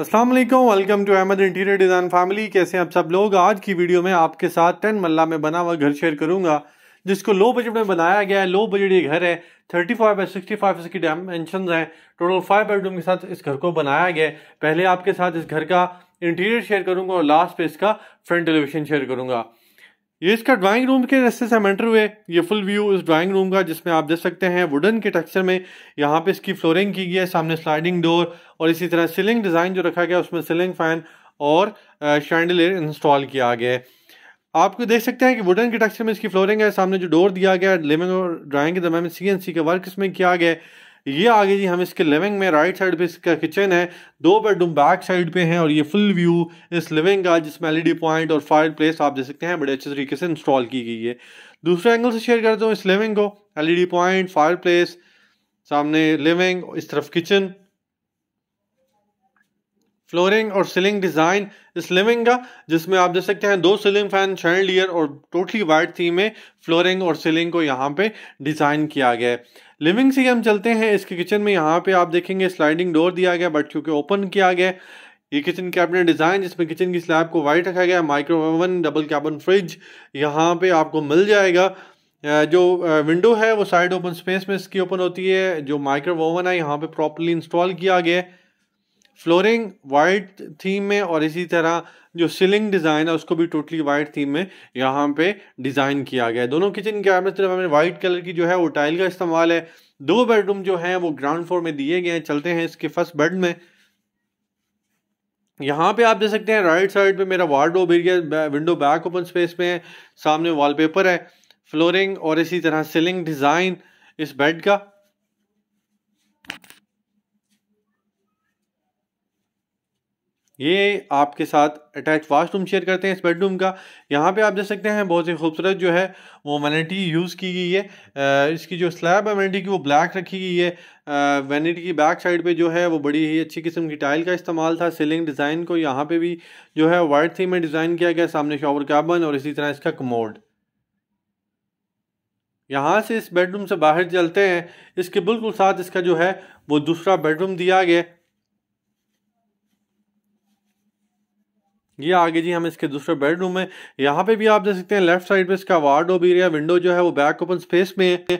Aslam welcome to Ahmad interior design family कैसे हैं आप सब लोग आज की वीडियो में आपके साथ टेन मल्ला में बना हुआ घर शेयर करूंगा जिसको लो बजट में बनाया गया है लो बजट ये घर है thirty five by sixty five इसकी डायमेंशन हैं टोटल फाइव बेडरूम के साथ इस घर को बनाया गया है पहले आपके साथ इस घर का इंटीरियर शेयर करूंगा और लास्ट पे इसका फ्रंट एलिवेशन शेयर करूंगा ये इसका ड्राइंग रूम के रस्ते से एंटर हुए ये फुल व्यू इस ड्राइंग रूम का जिसमें आप देख सकते हैं वुडन के टेक्सचर में यहाँ पे इसकी फ्लोरिंग की गई है सामने स्लाइडिंग डोर और इसी तरह सीलिंग डिज़ाइन जो रखा गया उसमें सीलिंग फैन और शैंडलियर इंस्टॉल किया गया है आपको देख सकते हैं कि वुडन के टेक्सचर में इसकी फ्लोरिंग है सामने जो डोर दिया गया लिविंग और ड्राइंग के दरम्यान में सी एन सी का वर्क इसमें किया गया है ये आगे जी हम इसके लिविंग में राइट साइड पे इसका किचन है दो बेडरूम बैक साइड पे हैं और ये फुल व्यू इस लिविंग का जिसमें एलईडी पॉइंट और फायर प्लेस आप देख सकते हैं बड़े अच्छे तरीके से इंस्टॉल की गई है दूसरे एंगल से शेयर करता हूँ इस लिविंग को एलईडी पॉइंट फायर प्लेस सामने लिविंग इस तरफ किचन फ्लोरिंग और सीलिंग डिज़ाइन इस लिविंग का जिसमें आप देख सकते हैं दो सीलिंग फैन लियर और टोटली वाइट थीम में फ्लोरिंग और सीलिंग को यहाँ पे डिज़ाइन किया गया है लिविंग से हम चलते हैं इसके किचन में यहाँ पे आप देखेंगे स्लाइडिंग डोर दिया गया बट क्योंकि ओपन किया गया ये किचन कैबिनेट डिज़ाइन जिसमें किचन की स्लैब को वाइट रखा गया micro oven double cabin fridge यहाँ पे आपको मिल जाएगा जो विंडो है वो साइड ओपन स्पेस में इसकी ओपन होती है जो माइक्रो ओवन है यहाँ पे प्रॉपरली इंस्टॉल किया गया है फ्लोरिंग वाइट थीम में और इसी तरह जो सीलिंग डिज़ाइन है उसको भी टोटली वाइट थीम में यहाँ पे डिज़ाइन किया गया है दोनों किचन कैबिनेट सिर्फ हमें वाइट कलर की जो है वो टाइल का इस्तेमाल है दो बेडरूम जो है वो ग्राउंड फ्लोर में दिए गए हैं चलते हैं इसके फर्स्ट बेड में यहाँ पे आप देख सकते हैं राइट साइड पे मेरा wardrobe area window back open space में है सामने वॉलपेपर है फ्लोरिंग और इसी तरह सीलिंग डिज़ाइन इस बेड का ये आपके साथ अटैच वाशरूम शेयर करते हैं इस बेडरूम का यहाँ पे आप देख सकते हैं बहुत ही खूबसूरत जो है वो मैनिटी यूज़ की गई है इसकी जो स्लैब है मैनिटी की वो ब्लैक रखी गई है वैनिटी की बैक साइड पे जो है वो बड़ी ही अच्छी किस्म की टाइल का इस्तेमाल था सीलिंग डिज़ाइन को यहाँ पे भी जो है वाइट थीम में डिज़ाइन किया गया सामने शॉवर कैबन और इसी तरह इसका कमोड यहाँ से इस बेडरूम से बाहर चलते हैं इसके बिल्कुल साथ इसका जो है वो दूसरा बेडरूम दिया गया ये आगे जी हम इसके दूसरे बेडरूम में यहाँ पे भी आप देख सकते हैं लेफ्ट साइड पे इसका वार्डोब एरिया विंडो जो है वो बैक ओपन स्पेस में है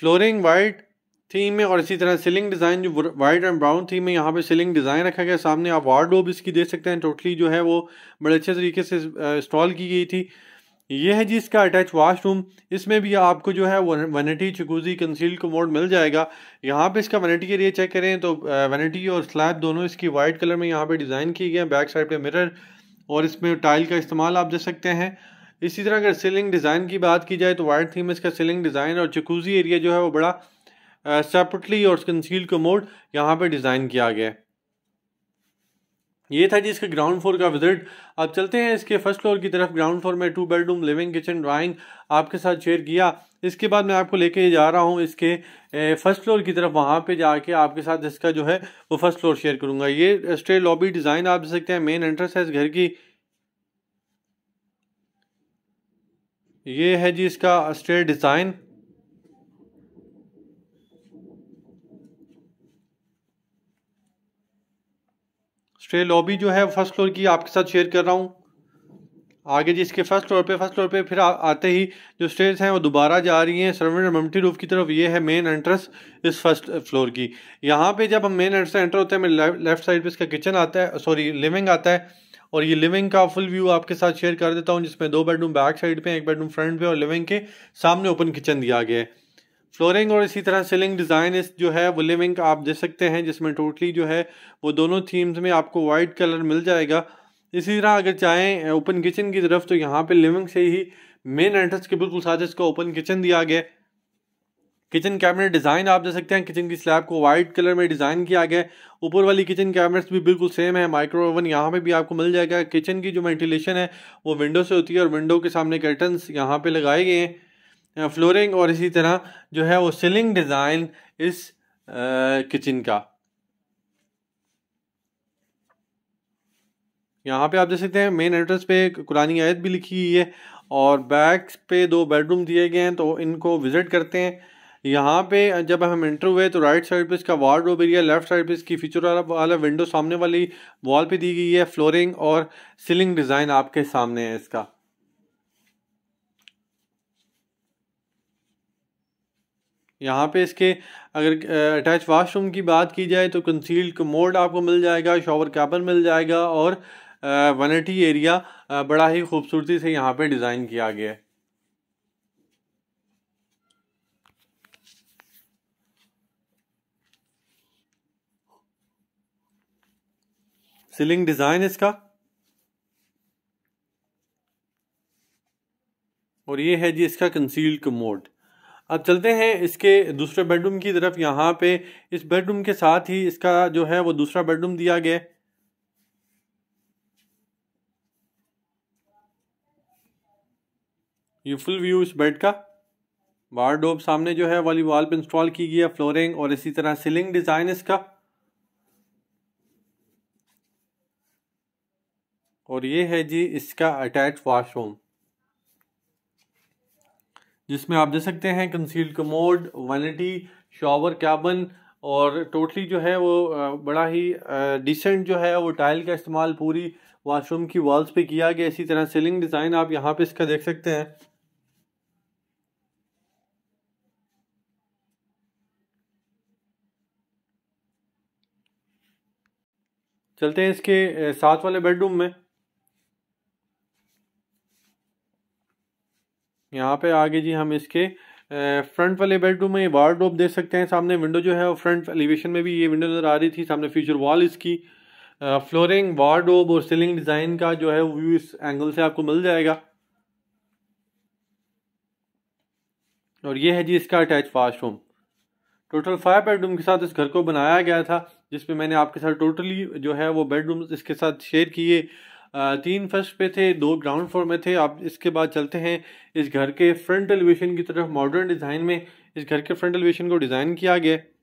फ्लोरिंग वाइट थीम में और इसी तरह सीलिंग डिज़ाइन जो वाइट एंड ब्राउन थीम में यहाँ पे सीलिंग डिज़ाइन रखा गया सामने आप वार्डोब इसकी देख सकते हैं टोटली जो है वो बड़े अच्छे तरीके से इंस्टॉल की गई थी ये है जी इसका अटैच वाशरूम इसमें भी आपको जो है वनिटी चकूजी कंसील कमोड मिल जाएगा यहाँ पे इसका वनिटी एरिया चेक करें तो वनिटी और स्लैब दोनों इसकी वाइट कलर में यहाँ पे डिज़ाइन किए गए हैं बैक साइड पे मिरर और इसमें टाइल का इस्तेमाल आप दे सकते हैं इसी तरह अगर सीलिंग डिज़ाइन की बात की जाए तो वाइट थीम इसका सीलिंग डिज़ाइन और चकूजी एरिया जो है वो बड़ा सेपरेटली और कंसील कमोड यहाँ पर डिज़ाइन किया गया है ये था जी इसके ग्राउंड फ्लोर का विजिट अब चलते हैं इसके फर्स्ट फ्लोर की तरफ ग्राउंड फ्लोर में two bedroom living kitchen drawing आपके साथ शेयर किया इसके बाद मैं आपको लेके जा रहा हूँ इसके फर्स्ट फ्लोर की तरफ वहाँ पे जाके आपके साथ इसका जो है वो फर्स्ट फ्लोर शेयर करूँगा ये स्टे लॉबी डिज़ाइन आप देख सकते हैं मेन एंट्रेंस है इस घर की ये है जी इसका स्टे डिज़ाइन स्ट्रे लॉबी जो है फर्स्ट फ्लोर की आपके साथ शेयर कर रहा हूँ आगे जी इसके फर्स्ट फ्लोर पे फर्स्ट फ्लोर पे फिर आ, आते ही जो स्टेज हैं वो दोबारा जा रही हैं सर्वेंट ममटी रूफ की तरफ ये है मेन एंट्रेंस इस फर्स्ट फ्लोर की यहाँ पे जब हम मेन एंट्रेंस एंटर होते हैं लेफ्ट साइड पे इसका किचन आता है सॉरी लिविंग आता है और ये लिविंग का फुल व्यू आपके साथ शेयर कर देता हूँ जिसमें दो बेडरूम बैक साइड पर एक बेडरूम फ्रंट पे और लिविंग के सामने ओपन किचन दिया गया है फ्लोरिंग और इसी तरह सीलिंग डिज़ाइन इस जो है वो लिविंग आप दे सकते हैं जिसमें टोटली जो है वो दोनों थीम्स में आपको वाइट कलर मिल जाएगा इसी तरह अगर चाहें ओपन किचन की तरफ तो यहाँ पे लिविंग से ही मेन एंट्रेंस के बिल्कुल साथ इसका ओपन किचन दिया गया किचन कैबिनेट डिज़ाइन आप दे सकते हैं किचन की स्लैब को वाइट कलर में डिज़ाइन किया गया ऊपर वाली किचन कैबिनेट्स भी बिल्कुल सेम है माइक्रो ओवन यहाँ पे भी आपको मिल जाएगा किचन की जो वेंटिलेशन है वो विंडो से होती है और विंडो के सामने कर्टन्स यहाँ पे लगाए गए हैं फ्लोरिंग और इसी तरह जो है वो सीलिंग डिज़ाइन इस किचन का यहाँ पे आप देख सकते हैं मेन एंट्रेंस पे कुरानी आयत भी लिखी हुई है और बैक्स पे दो बेडरूम दिए गए हैं तो इनको विज़िट करते हैं यहाँ पे जब हम इंटर हुए तो राइट साइड पे इसका वार्ड रोब एरिया लेफ्ट साइड पे इसकी फीचर वाला वाला विंडो सामने वाली वॉल पे दी गई है फ्लोरिंग और सीलिंग डिज़ाइन आपके सामने है इसका यहाँ पे इसके अगर अटैच वाशरूम की बात की जाए तो कंसील्ड कमोड आपको मिल जाएगा शॉवर कैबन मिल जाएगा और वनटी एरिया बड़ा ही खूबसूरती से यहाँ पे डिज़ाइन किया गया है सीलिंग डिज़ाइन इसका और ये है जी इसका कंसील्ड कमोड अब चलते हैं इसके दूसरे बेडरूम की तरफ यहाँ पे इस बेडरूम के साथ ही इसका जो है वो दूसरा बेडरूम दिया गया ये फुल व्यू इस बेड का डोब सामने जो है वाली वॉल पे इंस्टॉल की गई है फ्लोरिंग और इसी तरह सीलिंग डिज़ाइन इसका और ये है जी इसका अटैच वाशरूम जिसमें आप देख सकते हैं concealed commode vanity shower cabin और टोटली जो है वो बड़ा ही डिसेंट जो है वो टाइल का इस्तेमाल पूरी वाशरूम की वॉल्स पे किया गया इसी तरह सीलिंग डिज़ाइन आप यहाँ पे इसका देख सकते हैं चलते हैं इसके साथ वाले बेडरूम में यहाँ पे आगे जी हम इसके फ्रंट वाले बेडरूम में वार वार्ड्रोब देख सकते हैं सामने विंडो जो है वो फ्रंट एलिवेशन में भी ये विंडो नज़र आ रही थी सामने फ्यूचर वॉल इसकी फ्लोरिंग वार्ड्रोब और सीलिंग डिज़ाइन का जो है व्यू इस एंगल से आपको मिल जाएगा और ये है जी इसका attach washroom total five bedroom के साथ इस घर को बनाया गया था जिसमें मैंने आपके साथ टोटली जो है वो बेडरूम इसके साथ शेयर किए तीन फर्स्ट पे थे दो ग्राउंड फ्लोर में थे आप इसके बाद चलते हैं इस घर के फ्रंट एलिवेशन की तरफ मॉडर्न डिज़ाइन में इस घर के फ्रंट एलिवेशन को डिज़ाइन किया गया